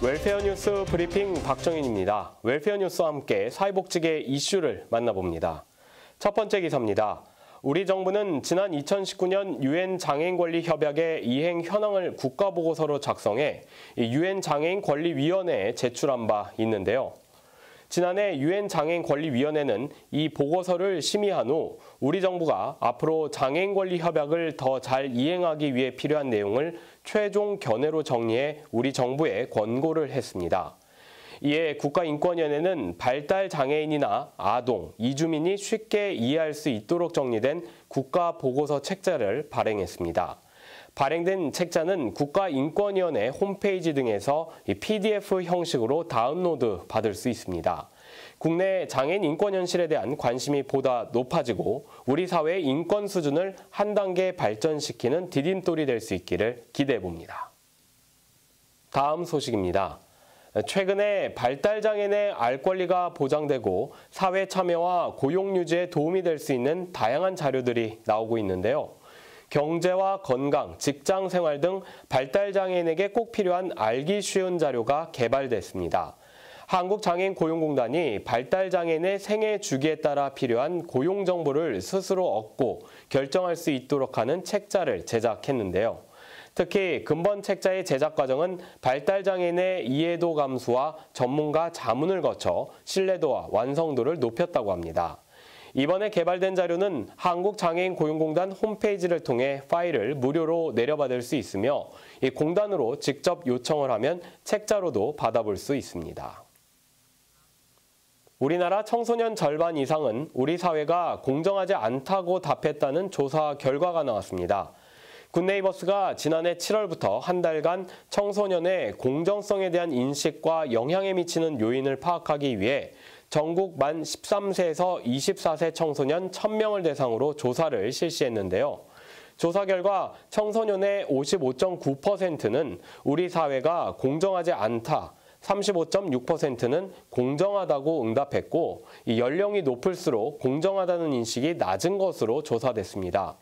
웰페어 뉴스 브리핑 박정인입니다. 웰페어 뉴스와 함께 사회복지계 이슈를 만나봅니다. 첫 번째 기사입니다. 우리 정부는 지난 2019년 유엔 장애인 권리 협약의 이행 현황을 국가보고서로 작성해 유엔 장애인 권리위원회에 제출한 바 있는데요. 지난해 유엔 장애인 권리 위원회는 이 보고서를 심의한 후 우리 정부가 앞으로 장애인 권리 협약을 더 잘 이행하기 위해 필요한 내용을 최종 견해로 정리해 우리 정부에 권고를 했습니다. 이에 국가인권연회는 발달 장애인이나 아동, 이주민이 쉽게 이해할 수 있도록 정리된 국가 보고서 책자를 발행했습니다. 발행된 책자는 국가인권위원회 홈페이지 등에서 PDF 형식으로 다운로드 받을 수 있습니다. 국내 장애인 인권 현실에 대한 관심이 보다 높아지고 우리 사회의 인권 수준을 한 단계 발전시키는 디딤돌이 될 수 있기를 기대해 봅니다. 다음 소식입니다. 최근에 발달장애인 의알 권리가 보장되고 사회 참여와 고용 유지에 도움이 될 수 있는 다양한 자료들이 나오고 있는데요. 경제와 건강, 직장 생활 등 발달장애인에게 꼭 필요한 알기 쉬운 자료가 개발됐습니다. 한국장애인 고용공단이 발달장애인의 생애 주기에 따라 필요한 고용 정보를 스스로 얻고 결정할 수 있도록 하는 책자를 제작했는데요. 특히 근본 책자의 제작 과정은 발달장애인의 이해도 감소와 전문가 자문을 거쳐 신뢰도와 완성도를 높였다고 합니다. 이번에 개발된 자료는 한국장애인고용공단 홈페이지를 통해 파일을 무료로 내려받을 수 있으며 이 공단으로 직접 요청을 하면 책자로도 받아볼 수 있습니다. 우리나라 청소년 절반 이상은 우리 사회가 공정하지 않다고 답했다는 조사 결과가 나왔습니다. 굿네이버스가 지난해 7월부터 한 달간 청소년의 공정성에 대한 인식과 영향에 미치는 요인을 파악하기 위해 전국 만 13세에서 24세 청소년 1000명을 대상으로 조사를 실시했는데요. 조사 결과 청소년의 55.9%는 우리 사회가 공정하지 않다, 35.6%는 공정하다고 응답했고 이 연령이 높을수록 공정하다는 인식이 낮은 것으로 조사됐습니다.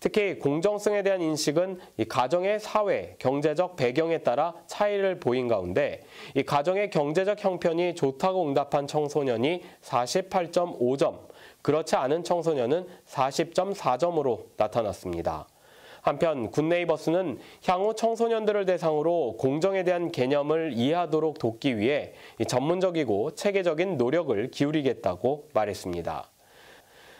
특히 공정성에 대한 인식은 이 가정의 사회, 경제적 배경에 따라 차이를 보인 가운데 이 가정의 경제적 형편이 좋다고 응답한 청소년이 48.5점, 그렇지 않은 청소년은 40.4점으로 나타났습니다. 한편 굿네이버스는 향후 청소년들을 대상으로 공정에 대한 개념을 이해하도록 돕기 위해 전문적이고 체계적인 노력을 기울이겠다고 말했습니다.